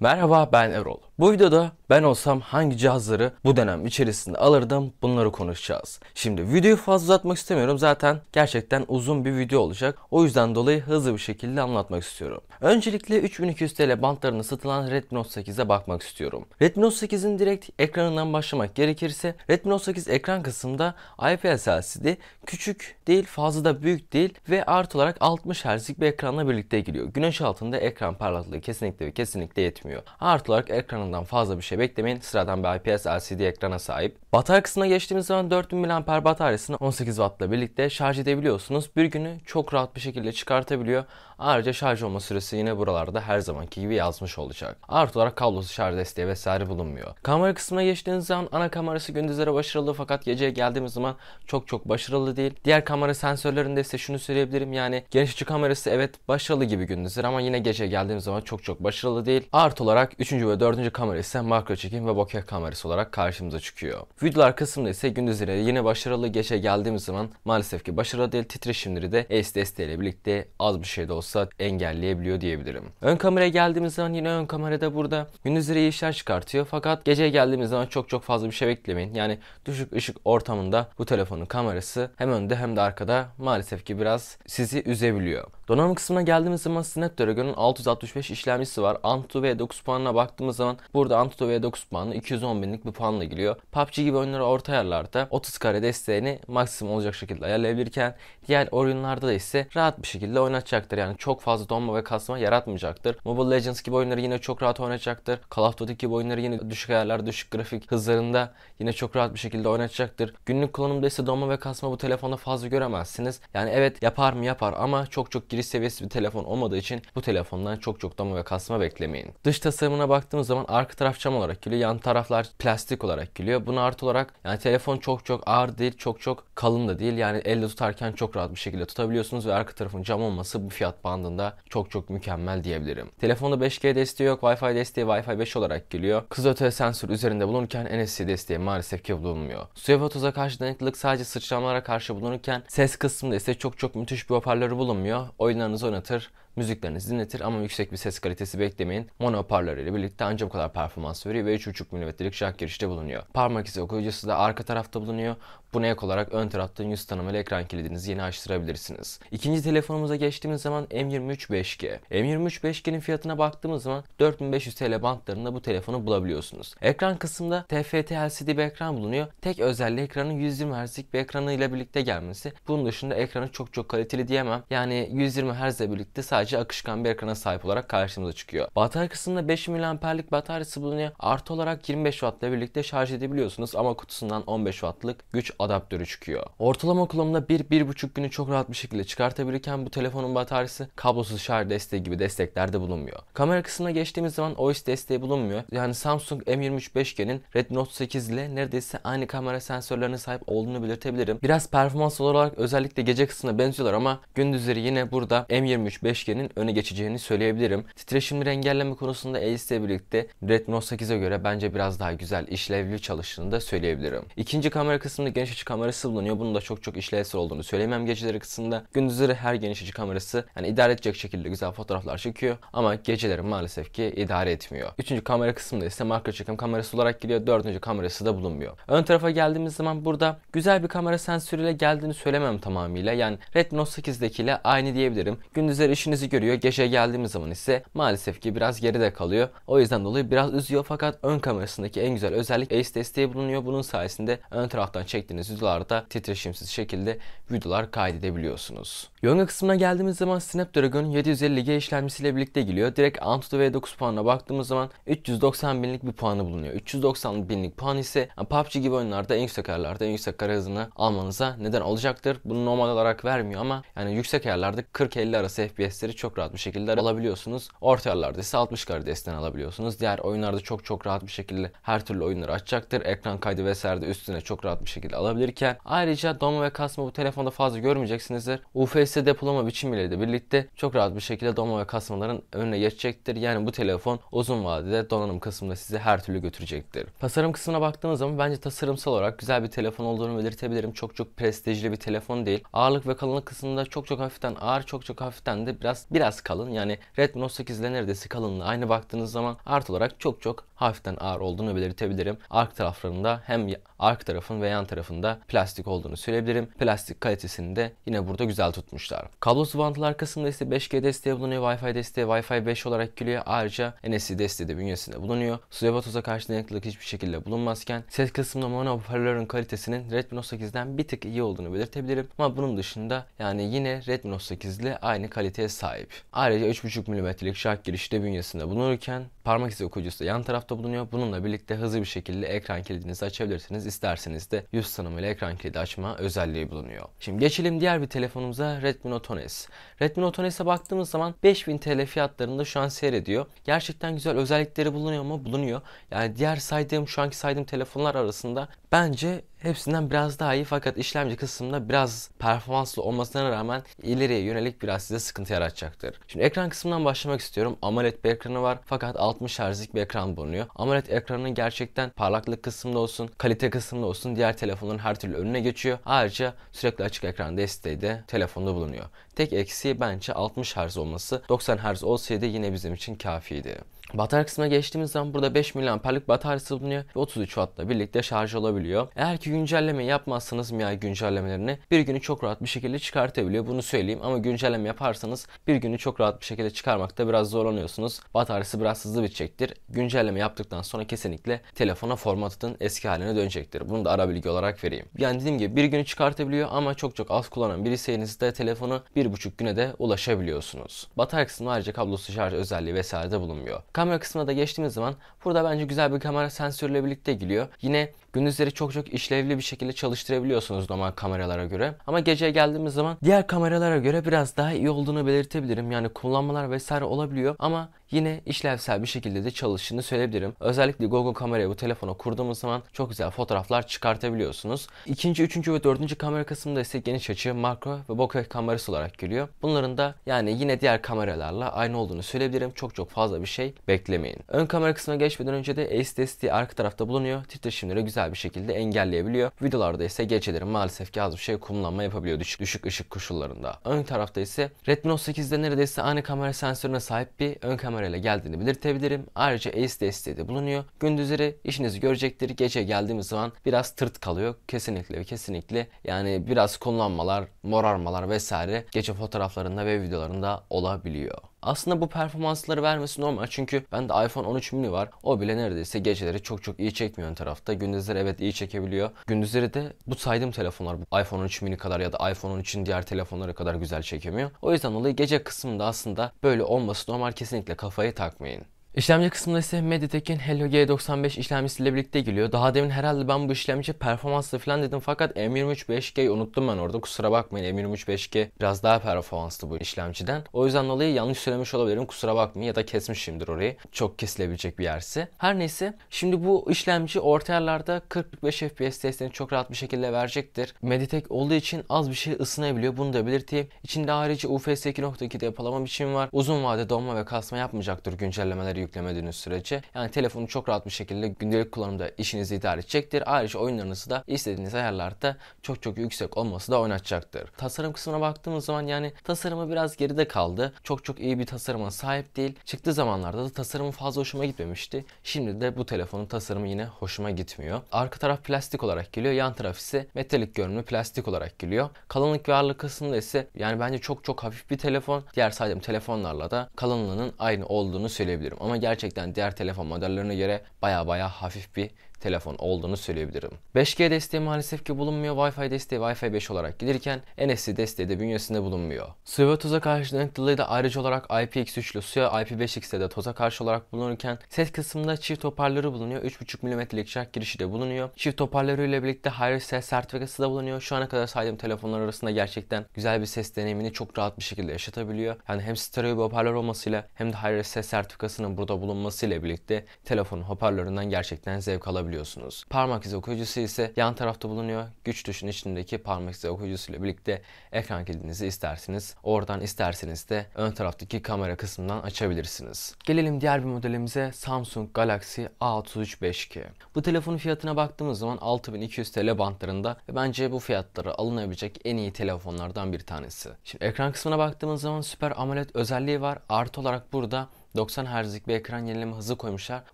Merhaba ben Erol. Bu videoda ben olsam hangi cihazları bu dönem içerisinde alırdım bunları konuşacağız. Şimdi videoyu fazla uzatmak istemiyorum zaten gerçekten uzun bir video olacak. O yüzden dolayı hızlı bir şekilde anlatmak istiyorum. Öncelikle 3200 TL bantlarında satılan Redmi Note 8'e bakmak istiyorum. Redmi Note 8'in direkt ekranından başlamak gerekirse Redmi Note 8 ekran kısmında IPS LCD küçük değil fazla da büyük değil ve art olarak 60 Hz'lik bir ekranla birlikte giriyor. Güneş altında ekran parlaklığı kesinlikle ve kesinlikle yetmiyor. Art olarak ekranından fazla bir şey beklemeyin. Sıradan bir IPS LCD ekrana sahip. Batarya kısmına geçtiğimiz zaman 4000 mAh bataryasını 18 Watt ile birlikte şarj edebiliyorsunuz. Bir günü çok rahat bir şekilde çıkartabiliyor. Ayrıca şarj olma süresi yine buralarda her zamanki gibi yazmış olacak. Artı olarak kablosuz şarj desteği vesaire bulunmuyor. Kamera kısmına geçtiğiniz zaman ana kamerası gündüzlere başarılı fakat geceye geldiğimiz zaman çok çok başarılı değil. Diğer kamera sensörlerinde ise şunu söyleyebilirim yani geniş açı kamerası evet başarılı gibi gündüzler ama yine gece geldiğimiz zaman çok çok başarılı değil. Artı olarak 3. ve 4. kamera ise makro makro çekim ve bokeh kamerası olarak karşımıza çıkıyor. Videolar kısmında ise gündüzleri yine başarılı geçe geldiğimiz zaman maalesef ki başarılı değil titreşimleri de SSD ile birlikte az bir şey de olsa engelleyebiliyor diyebilirim. Ön kameraya geldiğimiz zaman yine ön kamerada burada gündüzleri iyi işler çıkartıyor fakat gece geldiğimiz zaman çok çok fazla bir şey beklemeyin. Yani düşük ışık ortamında bu telefonun kamerası hem önde hem de arkada maalesef ki biraz sizi üzebiliyor. Donanım kısmına geldiğimiz zaman Snapdragon'un 665 işlemcisi var. Antutu V9 puanına baktığımız zaman burada Antutu V9 puanı 210 binlik bir puanla giriyor. PUBG gibi oyunları orta ayarlarda 30 kare desteğini maksimum olacak şekilde ayarlayabilirken diğer oyunlarda da ise rahat bir şekilde oynatacaktır. Yani çok fazla donma ve kasma yaratmayacaktır. Mobile Legends gibi oyunları yine çok rahat oynatacaktır. Call of Duty gibi oyunları yine düşük ayarlar, düşük grafik hızlarında yine çok rahat bir şekilde oynatacaktır. Günlük kullanımda ise donma ve kasma bu telefonda fazla göremezsiniz. Yani evet yapar mı yapar ama çok çok giriş seviyesi bir telefon olmadığı için bu telefondan çok çok dama ve kasma beklemeyin. Dış tasarımına baktığımız zaman arka taraf cam olarak geliyor. Yan taraflar plastik olarak geliyor. Buna artı olarak yani telefon çok çok ağır değil. Çok çok kalın da değil. Yani elle tutarken çok rahat bir şekilde tutabiliyorsunuz ve arka tarafın cam olması bu fiyat bandında çok çok mükemmel diyebilirim. Telefonda 5G desteği yok. Wi-Fi desteği Wi-Fi 5 olarak geliyor. Kız öte sensör üzerinde bulunurken NFC desteği maalesef ki bulunmuyor. Suya ve toza karşı dayanıklılık sadece sıçramalara karşı bulunurken ses kısmında ise çok çok müthiş bir hoparlörü bulunmuyor oyunlarınızı oynatır müziklerinizi dinletir ama yüksek bir ses kalitesi beklemeyin. Mono ile birlikte ancak bu kadar performans veriyor ve 3.5 mm'lik jack girişte bulunuyor. Parmak izi okuyucusu da arka tarafta bulunuyor. Bu ek olarak ön tarafta yüz tanımalı ekran kilidinizi yeni açtırabilirsiniz. İkinci telefonumuza geçtiğimiz zaman M23 5G. M23 5G'nin fiyatına baktığımız zaman 4500 TL bantlarında bu telefonu bulabiliyorsunuz. Ekran kısmında TFT LCD bir ekran bulunuyor. Tek özelliği ekranın 120 Hz'lik bir ekranıyla birlikte gelmesi. Bunun dışında ekranı çok çok kaliteli diyemem. Yani 120 Hz birlikte sadece sadece akışkan bir ekrana sahip olarak karşımıza çıkıyor. Batarya kısmında 5 mAh'lik bataryası bulunuyor. Artı olarak 25 Watt ile birlikte şarj edebiliyorsunuz ama kutusundan 15 Watt'lık güç adaptörü çıkıyor. Ortalama kullanımda 1-1,5 günü çok rahat bir şekilde çıkartabilirken bu telefonun bataryası kablosuz şarj desteği gibi desteklerde bulunmuyor. Kamera kısmına geçtiğimiz zaman OIS desteği bulunmuyor. Yani Samsung M23 5G'nin Redmi Note 8 ile neredeyse aynı kamera sensörlerine sahip olduğunu belirtebilirim. Biraz performans olarak özellikle gece kısmına benziyorlar ama gündüzleri yine burada M23 5G Türkiye'nin öne geçeceğini söyleyebilirim. Titreşimleri engelleme konusunda ACE ile birlikte Redmi Note 8'e göre bence biraz daha güzel işlevli çalıştığını da söyleyebilirim. İkinci kamera kısmında geniş açı kamerası bulunuyor. Bunun da çok çok işlevsel olduğunu söyleyemem geceleri kısmında. Gündüzleri her geniş açı kamerası yani idare edecek şekilde güzel fotoğraflar çekiyor ama geceleri maalesef ki idare etmiyor. Üçüncü kamera kısmında ise makro çekim kamerası olarak giriyor. Dördüncü kamerası da bulunmuyor. Ön tarafa geldiğimiz zaman burada güzel bir kamera sensörüyle geldiğini söylemem tamamıyla. Yani Redmi Note 8'dekiyle aynı diyebilirim. Gündüzleri işinizi işimizi görüyor. Gece geldiğimiz zaman ise maalesef ki biraz geride kalıyor. O yüzden dolayı biraz üzüyor fakat ön kamerasındaki en güzel özellik ACE desteği bulunuyor. Bunun sayesinde ön taraftan çektiğiniz videolarda titreşimsiz şekilde videolar kaydedebiliyorsunuz. Yonga kısmına geldiğimiz zaman Snapdragon 750G işlemcisiyle birlikte geliyor. Direkt Antutu V9 puanına baktığımız zaman 390 binlik bir puanı bulunuyor. 390 binlik puan ise PUBG gibi oyunlarda en yüksek ayarlarda en yüksek kare hızını almanıza neden olacaktır. Bunu normal olarak vermiyor ama yani yüksek ayarlarda 40-50 arası FPS'leri 60'ı çok rahat bir şekilde alabiliyorsunuz. Orta yerlerde ise 60 karidesten alabiliyorsunuz. Diğer oyunlarda çok çok rahat bir şekilde her türlü oyunları açacaktır. Ekran kaydı vesaire de üstüne çok rahat bir şekilde alabilirken. Ayrıca donma ve kasma bu telefonda fazla görmeyeceksinizdir. UFS depolama biçimiyle de birlikte çok rahat bir şekilde donma ve kasmaların önüne geçecektir. Yani bu telefon uzun vadede donanım kısmında sizi her türlü götürecektir. Tasarım kısmına baktığınız zaman bence tasarımsal olarak güzel bir telefon olduğunu belirtebilirim. Çok çok prestijli bir telefon değil. Ağırlık ve kalınlık kısmında çok çok hafiften ağır, çok çok hafiften de biraz biraz biraz kalın. Yani Redmi Note 8 ile neredeyse kalınlığı aynı baktığınız zaman art olarak çok çok hafiften ağır olduğunu belirtebilirim. Ark taraflarında hem ark tarafın ve yan tarafında plastik olduğunu söyleyebilirim. Plastik kalitesini de yine burada güzel tutmuşlar. Kablosuz bağlantılar kısmında ise 5G desteği bulunuyor. Wi-Fi desteği Wi-Fi 5 olarak geliyor. Ayrıca NSC desteği de bünyesinde bulunuyor. Suevatoza karşı dayanıklılık hiçbir şekilde bulunmazken ses kısmında mono hoparlörün kalitesinin Redmi Note 8'den bir tık iyi olduğunu belirtebilirim. Ama bunun dışında yani yine Redmi Note 8 ile aynı kaliteye sahip sahip. Ayrıca 3.5 mm'lik şark girişi de bünyesinde bulunurken parmak izi okuyucusu da yan tarafta bulunuyor. Bununla birlikte hızlı bir şekilde ekran kilidinizi açabilirsiniz. İsterseniz de yüz tanımıyla ekran kilidi açma özelliği bulunuyor. Şimdi geçelim diğer bir telefonumuza Redmi Note 10 S. Redmi Note 10 S'e baktığımız zaman 5000 TL fiyatlarında şu an seyrediyor. Gerçekten güzel özellikleri bulunuyor mu? Bulunuyor. Yani diğer saydığım şu anki saydığım telefonlar arasında bence Hepsinden biraz daha iyi fakat işlemci kısmında biraz performanslı olmasına rağmen ileriye yönelik biraz size sıkıntı yaratacaktır. Şimdi ekran kısmından başlamak istiyorum. AMOLED bir ekranı var fakat 60 Hz'lik bir ekran bulunuyor. AMOLED ekranının gerçekten parlaklık kısmında olsun, kalite kısmında olsun diğer telefonların her türlü önüne geçiyor. Ayrıca sürekli açık ekran desteği de telefonda bulunuyor. Tek eksiği bence 60 Hz olması. 90 Hz olsaydı yine bizim için kafiydi. Batarya kısmına geçtiğimiz zaman burada 5 mAh'lik bataryası bulunuyor ve 33 Watt'la birlikte şarj olabiliyor. Eğer ki güncelleme yapmazsanız MIA güncellemelerini bir günü çok rahat bir şekilde çıkartabiliyor. Bunu söyleyeyim ama güncelleme yaparsanız bir günü çok rahat bir şekilde çıkarmakta biraz zorlanıyorsunuz. Bataryası biraz hızlı bitecektir. Güncelleme yaptıktan sonra kesinlikle telefona format atın eski haline dönecektir. Bunu da ara bilgi olarak vereyim. Yani dediğim gibi bir günü çıkartabiliyor ama çok çok az kullanan birisiyseniz de telefonu bir 1,5 güne de ulaşabiliyorsunuz. Batarya kısmında ayrıca kablosuz şarj özelliği vesaire de bulunmuyor. Kamera kısmına da geçtiğimiz zaman burada bence güzel bir kamera sensörüyle birlikte geliyor. Yine Gündüzleri çok çok işlevli bir şekilde çalıştırabiliyorsunuz normal kameralara göre. Ama geceye geldiğimiz zaman diğer kameralara göre biraz daha iyi olduğunu belirtebilirim. Yani kullanmalar vesaire olabiliyor ama yine işlevsel bir şekilde de çalıştığını söyleyebilirim. Özellikle Google kamerayı bu telefona kurduğumuz zaman çok güzel fotoğraflar çıkartabiliyorsunuz. İkinci, üçüncü ve dördüncü kamera kısmında ise geniş açı, makro ve bokeh kamerası olarak geliyor. Bunların da yani yine diğer kameralarla aynı olduğunu söyleyebilirim. Çok çok fazla bir şey beklemeyin. Ön kamera kısmına geçmeden önce de SSD arka tarafta bulunuyor. Titreşimlere güzel güzel bir şekilde engelleyebiliyor. Videolarda ise gecelerin maalesef ki az bir şey kumlanma yapabiliyor düşük, düşük ışık koşullarında. Ön tarafta ise Redmi Note 8'de neredeyse aynı kamera sensörüne sahip bir ön kamerayla geldiğini belirtebilirim. Ayrıca ACE desteği de bulunuyor. Gündüzleri işinizi görecektir. Gece geldiğimiz zaman biraz tırt kalıyor. Kesinlikle ve kesinlikle yani biraz kullanmalar, morarmalar vesaire gece fotoğraflarında ve videolarında olabiliyor. Aslında bu performansları vermesi normal çünkü bende iPhone 13 mini var. O bile neredeyse geceleri çok çok iyi çekmiyor ön tarafta. Gündüzleri evet iyi çekebiliyor. Gündüzleri de bu saydığım telefonlar iPhone 13 mini kadar ya da iPhone 13'ün diğer telefonları kadar güzel çekemiyor. O yüzden dolayı gece kısmında aslında böyle olması normal kesinlikle kafayı takmayın. İşlemci kısmında ise Mediatek'in Helio G95 işlemcisiyle birlikte geliyor. Daha demin herhalde ben bu işlemci performanslı falan dedim fakat M23 5G'yi unuttum ben orada. Kusura bakmayın M23 5G biraz daha performanslı bu işlemciden. O yüzden dolayı yanlış söylemiş olabilirim. Kusura bakmayın ya da kesmişimdir orayı. Çok kesilebilecek bir yerse. Her neyse şimdi bu işlemci orta yerlerde 45 FPS testlerini çok rahat bir şekilde verecektir. Mediatek olduğu için az bir şey ısınabiliyor. Bunu da belirteyim. İçinde ayrıca UFS 2.2 depolama biçimi var. Uzun vade donma ve kasma yapmayacaktır güncellemeleri yüklemediğiniz sürece yani telefonu çok rahat bir şekilde gündelik kullanımda işinizi idare edecektir. Ayrıca oyunlarınızı da istediğiniz ayarlarda çok çok yüksek olması da oynatacaktır. Tasarım kısmına baktığımız zaman yani tasarımı biraz geride kaldı. Çok çok iyi bir tasarıma sahip değil. Çıktığı zamanlarda da tasarımı fazla hoşuma gitmemişti. Şimdi de bu telefonun tasarımı yine hoşuma gitmiyor. Arka taraf plastik olarak geliyor. Yan taraf ise metalik görünümlü plastik olarak geliyor. Kalınlık ve ağırlık kısmında ise yani bence çok çok hafif bir telefon. Diğer saydığım telefonlarla da kalınlığının aynı olduğunu söyleyebilirim. Ama ama gerçekten diğer telefon modellerine göre baya baya hafif bir telefon olduğunu söyleyebilirim. 5G desteği maalesef ki bulunmuyor. Wi-Fi desteği Wi-Fi 5 olarak gelirken NFC desteği de bünyesinde bulunmuyor. Sıvı ve toza karşı dayanıklılığı da ayrıca olarak IPX3'lü suya IP5X'de de toza karşı olarak bulunurken ses kısmında çift hoparlörü bulunuyor. 3.5 mm'lik jack girişi de bulunuyor. Çift hoparlörüyle birlikte Hi-Res ses sertifikası da bulunuyor. Şu ana kadar saydığım telefonlar arasında gerçekten güzel bir ses deneyimini çok rahat bir şekilde yaşatabiliyor. Yani hem stereo bir hoparlör olmasıyla hem de Hi-Res ses sertifikasının burada bulunmasıyla birlikte telefonun hoparlöründen gerçekten zevk alabiliyor alabiliyorsunuz. Parmak izi okuyucusu ise yan tarafta bulunuyor. Güç tuşun içindeki parmak izi okuyucusu ile birlikte ekran kilidinizi isterseniz oradan isterseniz de ön taraftaki kamera kısmından açabilirsiniz. Gelelim diğer bir modelimize Samsung Galaxy A33 5G. Bu telefonun fiyatına baktığımız zaman 6200 TL bantlarında ve bence bu fiyatlara alınabilecek en iyi telefonlardan bir tanesi. Şimdi ekran kısmına baktığımız zaman süper AMOLED özelliği var. Artı olarak burada 90 Hz'lik bir ekran yenileme hızı koymuşlar.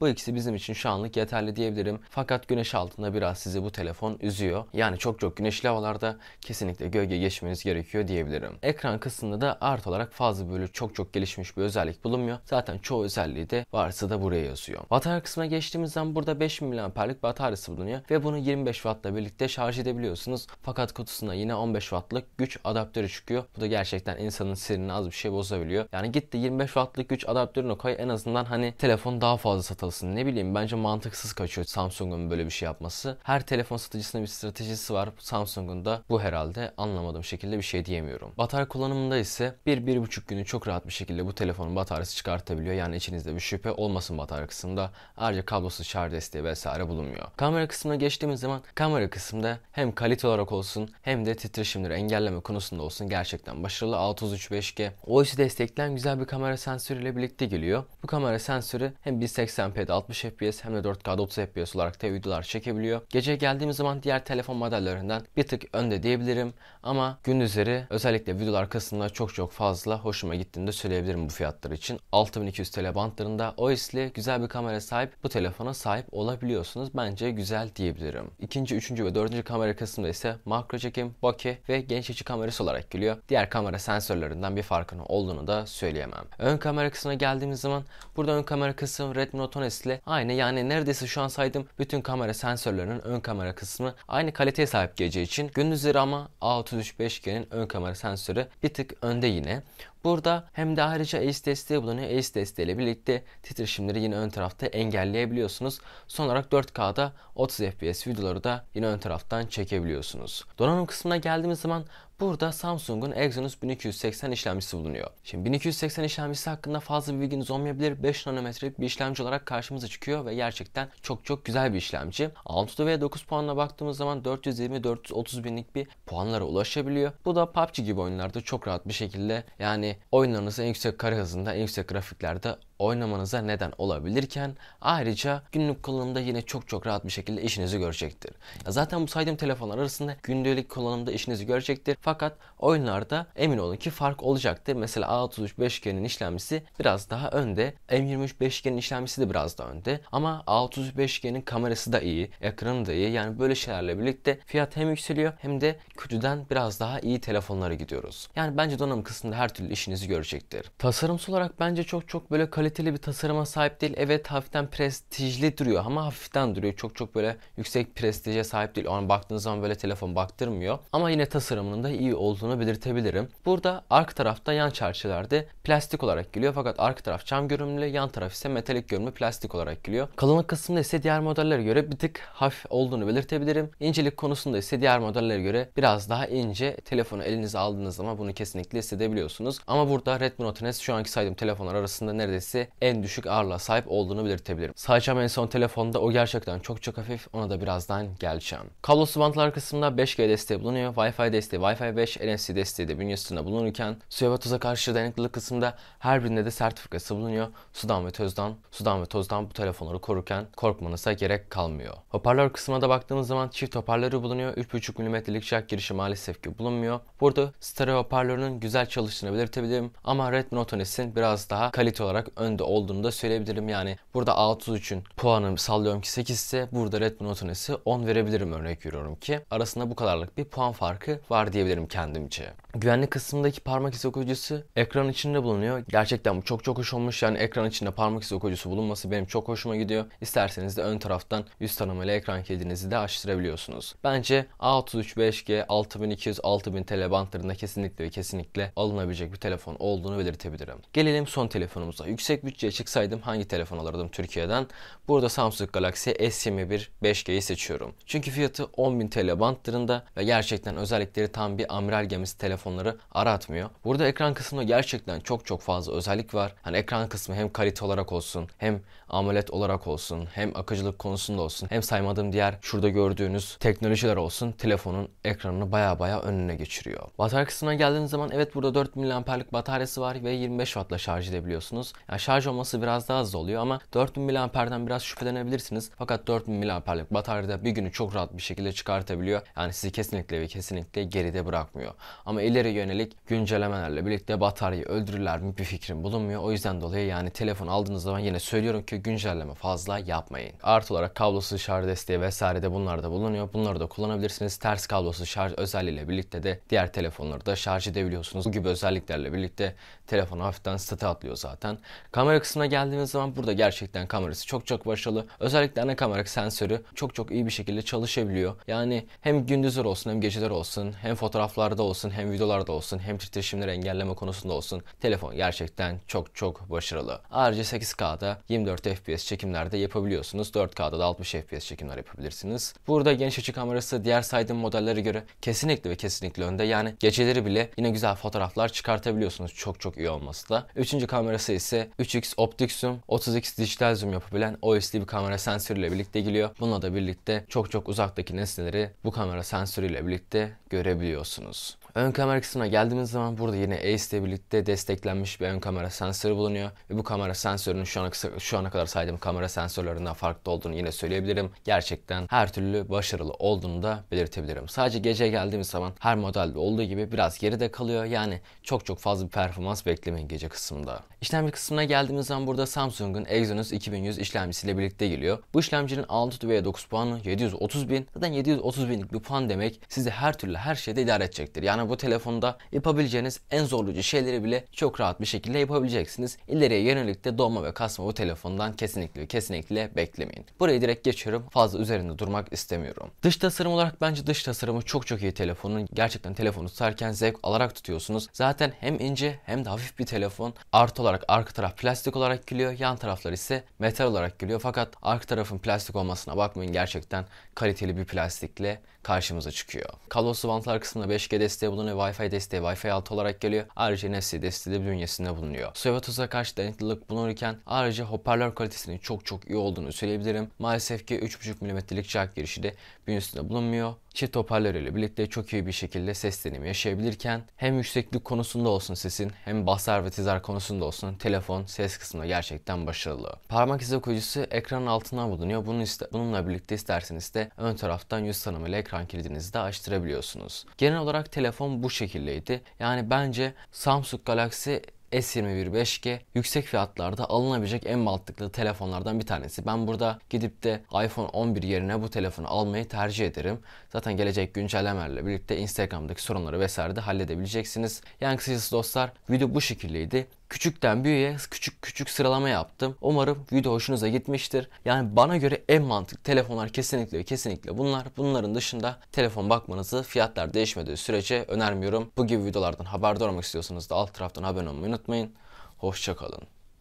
Bu ikisi bizim için şu anlık yeterli diyebilirim. Fakat güneş altında biraz sizi bu telefon üzüyor. Yani çok çok güneşli havalarda kesinlikle gölge geçmeniz gerekiyor diyebilirim. Ekran kısmında da art olarak fazla böyle çok çok gelişmiş bir özellik bulunmuyor. Zaten çoğu özelliği de varsa da buraya yazıyor. Batarya kısmına geçtiğimizden burada 5 mAh'lik bataryası bulunuyor ve bunu 25 Watt'la birlikte şarj edebiliyorsunuz. Fakat kutusuna yine 15 Watt'lık güç adaptörü çıkıyor. Bu da gerçekten insanın sinirini az bir şey bozabiliyor. Yani gitti 25 Watt'lık güç adaptörü ürüne koy en azından hani telefon daha fazla satılsın. Ne bileyim bence mantıksız kaçıyor Samsung'un böyle bir şey yapması. Her telefon satıcısının bir stratejisi var. Samsung'un da bu herhalde anlamadığım şekilde bir şey diyemiyorum. Batarya kullanımında ise 1-1,5 günü çok rahat bir şekilde bu telefonun bataryası çıkartabiliyor. Yani içinizde bir şüphe olmasın batarya kısmında. Ayrıca kablosuz şarj desteği vesaire bulunmuyor. Kamera kısmına geçtiğimiz zaman kamera kısmında hem kalite olarak olsun hem de titreşimleri engelleme konusunda olsun gerçekten başarılı. 635G OIS'i destekleyen güzel bir kamera sensörüyle birlikte geliyor. Bu kamera sensörü hem 1080p'de 60 fps hem de 4K'da 30 fps olarak da videolar çekebiliyor. Gece geldiğimiz zaman diğer telefon modellerinden bir tık önde diyebilirim ama gündüzleri özellikle videolar kısmında çok çok fazla hoşuma gittiğini de söyleyebilirim bu fiyatlar için. 6200 TL bantlarında OIS'li güzel bir kamera sahip bu telefona sahip olabiliyorsunuz. Bence güzel diyebilirim. İkinci, üçüncü ve dördüncü kamera kısmında ise makro çekim, bokeh ve genç açı kamerası olarak geliyor. Diğer kamera sensörlerinden bir farkının olduğunu da söyleyemem. Ön kamera kısmına geldi geldiğimiz zaman burada ön kamera kısmı Redmi Note 10S ile aynı yani neredeyse şu an saydığım bütün kamera sensörlerinin ön kamera kısmı aynı kaliteye sahip geleceği için gündüzleri ama A33 gnin ön kamera sensörü bir tık önde yine. Burada hem de ayrıca ACE desteği bulunuyor. ACE desteği ile birlikte titreşimleri yine ön tarafta engelleyebiliyorsunuz. Son olarak 4K'da 30 FPS videoları da yine ön taraftan çekebiliyorsunuz. Donanım kısmına geldiğimiz zaman Burada Samsung'un Exynos 1280 işlemcisi bulunuyor. Şimdi 1280 işlemcisi hakkında fazla bir bilginiz olmayabilir. 5 nanometrelik bir işlemci olarak karşımıza çıkıyor ve gerçekten çok çok güzel bir işlemci. 6 ve 9 puanla baktığımız zaman 420-430 binlik bir puanlara ulaşabiliyor. Bu da PUBG gibi oyunlarda çok rahat bir şekilde yani oyunlarınızı en yüksek kare hızında, en yüksek grafiklerde oynamanıza neden olabilirken ayrıca günlük kullanımda yine çok çok rahat bir şekilde işinizi görecektir. Ya zaten bu saydığım telefonlar arasında gündelik kullanımda işinizi görecektir. Fakat oyunlarda emin olun ki fark olacaktır. Mesela A33 5G'nin işlemcisi biraz daha önde. M23 5G'nin işlemcisi de biraz daha önde. Ama A33 5G'nin kamerası da iyi. Ekranı da iyi. Yani böyle şeylerle birlikte fiyat hem yükseliyor hem de kötüden biraz daha iyi telefonlara gidiyoruz. Yani bence donanım kısmında her türlü işinizi görecektir. Tasarımsal olarak bence çok çok böyle kaliteli kaliteli bir tasarıma sahip değil. Evet hafiften prestijli duruyor ama hafiften duruyor. Çok çok böyle yüksek prestije sahip değil. O baktığınız zaman böyle telefon baktırmıyor. Ama yine tasarımının da iyi olduğunu belirtebilirim. Burada arka tarafta yan çerçevelerde plastik olarak geliyor. Fakat arka taraf cam görünümlü, yan taraf ise metalik görünümlü plastik olarak geliyor. Kalınlık kısmında ise diğer modellere göre bir tık hafif olduğunu belirtebilirim. İncelik konusunda ise diğer modellere göre biraz daha ince. Telefonu elinize aldığınız zaman bunu kesinlikle hissedebiliyorsunuz. Ama burada Redmi Note N şu anki saydığım telefonlar arasında neredeyse en düşük ağırlığa sahip olduğunu belirtebilirim. Sayacağım en son telefonda o gerçekten çok çok hafif ona da birazdan geleceğim. Kablosuz bantlar kısmında 5G desteği bulunuyor. Wi-Fi desteği, Wi-Fi 5, NFC desteği de bünyesinde bulunurken suya ve toza karşı dayanıklılık kısmında her birinde de sertifikası bulunuyor. Sudan ve tozdan, sudan ve tozdan bu telefonları korurken korkmanıza gerek kalmıyor. Hoparlör kısmına da baktığımız zaman çift hoparlörü bulunuyor. 3.5 mm'lik jack girişi maalesef ki bulunmuyor. Burada stereo hoparlörünün güzel çalıştığını belirtebilirim ama Redmi Note 10S'in biraz daha kalite olarak önde olduğunu da söyleyebilirim. Yani burada A33'ün puanı sallıyorum ki 8 ise burada Red Bull Notines'i 10 verebilirim örnek veriyorum ki. Arasında bu kadarlık bir puan farkı var diyebilirim kendimce. Güvenlik kısmındaki parmak izi okuyucusu ekran içinde bulunuyor. Gerçekten bu çok çok hoş olmuş. Yani ekran içinde parmak izi okuyucusu bulunması benim çok hoşuma gidiyor. İsterseniz de ön taraftan yüz tanımayla ekran kilidinizi de açtırabiliyorsunuz. Bence A33 5G 6200-6000 TL bantlarında kesinlikle ve kesinlikle alınabilecek bir telefon olduğunu belirtebilirim. Gelelim son telefonumuza. Yüksek yüksek bütçeye çıksaydım hangi telefon alırdım Türkiye'den? Burada Samsung Galaxy S21 5G'yi seçiyorum. Çünkü fiyatı 10.000 TL bantlarında ve gerçekten özellikleri tam bir amiral gemisi telefonları aratmıyor. Burada ekran kısmında gerçekten çok çok fazla özellik var. Hani ekran kısmı hem kalite olarak olsun, hem AMOLED olarak olsun, hem akıcılık konusunda olsun, hem saymadığım diğer şurada gördüğünüz teknolojiler olsun telefonun ekranını baya baya önüne geçiriyor. Batarya kısmına geldiğiniz zaman evet burada 4 mAh'lık bataryası var ve 25 Watt'la şarj edebiliyorsunuz. Yani şarj olması biraz daha hızlı oluyor ama 4000 mAh'den biraz şüphelenebilirsiniz. Fakat 4000 mAh'lık bataryada bir günü çok rahat bir şekilde çıkartabiliyor. Yani sizi kesinlikle ve kesinlikle geride bırakmıyor. Ama ileri yönelik güncellemelerle birlikte bataryayı öldürürler mi bir fikrim bulunmuyor. O yüzden dolayı yani telefon aldığınız zaman yine söylüyorum ki güncelleme fazla yapmayın. Artı olarak kablosuz şarj desteği vesaire de bunlar da bulunuyor. Bunları da kullanabilirsiniz. Ters kablosuz şarj özelliğiyle birlikte de diğer telefonları da şarj edebiliyorsunuz. Bu gibi özelliklerle birlikte telefon hafiften state atlıyor zaten. Kamera kısmına geldiğimiz zaman burada gerçekten kamerası çok çok başarılı. Özellikle ana kamera sensörü çok çok iyi bir şekilde çalışabiliyor. Yani hem gündüzler olsun hem geceler olsun hem fotoğraflarda olsun hem videolarda olsun hem titreşimleri engelleme konusunda olsun telefon gerçekten çok çok başarılı. Ayrıca 8K'da 24 FPS çekimlerde yapabiliyorsunuz. 4K'da da 60 FPS çekimler yapabilirsiniz. Burada geniş açı kamerası diğer saydığım modellere göre kesinlikle ve kesinlikle önde. Yani geceleri bile yine güzel fotoğraflar çıkartabiliyorsunuz. Çok çok iyi olması da. Üçüncü kamerası ise 3x optik zoom, 30x dijital zoom yapabilen OSD bir kamera sensörüyle birlikte geliyor. Bununla da birlikte çok çok uzaktaki nesneleri bu kamera sensörüyle birlikte görebiliyorsunuz. Ön kamera kısmına geldiğimiz zaman burada yine ACE ile birlikte desteklenmiş bir ön kamera sensörü bulunuyor. Ve bu kamera sensörünün şu ana, şu ana kadar saydığım kamera sensörlerinden farklı olduğunu yine söyleyebilirim. Gerçekten her türlü başarılı olduğunu da belirtebilirim. Sadece gece geldiğimiz zaman her model olduğu gibi biraz geride kalıyor. Yani çok çok fazla bir performans beklemeyin gece kısmında. İşlemci kısmına geldiğimiz zaman burada Samsung'un Exynos 2100 işlemcisiyle birlikte geliyor. Bu işlemcinin 6 veya 9 puanı 730 bin. Zaten 730 binlik bir puan demek sizi her türlü her şeyde idare edecektir. Yani bu telefonda yapabileceğiniz en zorlayıcı şeyleri bile çok rahat bir şekilde yapabileceksiniz. İleriye yönelik de donma ve kasma bu telefondan kesinlikle ve kesinlikle beklemeyin. Buraya direkt geçiyorum. Fazla üzerinde durmak istemiyorum. Dış tasarım olarak bence dış tasarımı çok çok iyi telefonun. Gerçekten telefonu tutarken zevk alarak tutuyorsunuz. Zaten hem ince hem de hafif bir telefon. Artı olarak olarak arka taraf plastik olarak gülüyor. Yan taraflar ise metal olarak gülüyor. Fakat arka tarafın plastik olmasına bakmayın. Gerçekten kaliteli bir plastikle karşımıza çıkıyor. Kablo bantlar kısmında 5G desteği bulunuyor. Wi-Fi desteği Wi-Fi 6 olarak geliyor. Ayrıca NFC desteği de bünyesinde bulunuyor. Suevatos'a karşı dayanıklılık bulunurken ayrıca hoparlör kalitesinin çok çok iyi olduğunu söyleyebilirim. Maalesef ki 3.5 mm'lik jack girişi de bünyesinde bulunmuyor. Çift hoparlör ile birlikte çok iyi bir şekilde ses deneyimi yaşayabilirken hem yükseklik konusunda olsun sesin hem bas ve tizar konusunda olsun telefon ses kısmında gerçekten başarılı. Parmak izi okuyucusu ekranın altından bulunuyor. Bunun iste, bununla birlikte isterseniz de ön taraftan yüz tanımıyla ekran ekran kilidinizi de açtırabiliyorsunuz. Genel olarak telefon bu şekildeydi. Yani bence Samsung Galaxy S21 5G yüksek fiyatlarda alınabilecek en mantıklı telefonlardan bir tanesi. Ben burada gidip de iPhone 11 yerine bu telefonu almayı tercih ederim. Zaten gelecek güncellemelerle birlikte Instagram'daki sorunları vesaire de halledebileceksiniz. Yani kısacası dostlar video bu şekildeydi küçükten büyüğe küçük küçük sıralama yaptım. Umarım video hoşunuza gitmiştir. Yani bana göre en mantıklı telefonlar kesinlikle ve kesinlikle bunlar. Bunların dışında telefon bakmanızı fiyatlar değişmediği sürece önermiyorum. Bu gibi videolardan haberdar olmak istiyorsanız da alt taraftan abone olmayı unutmayın. Hoşçakalın.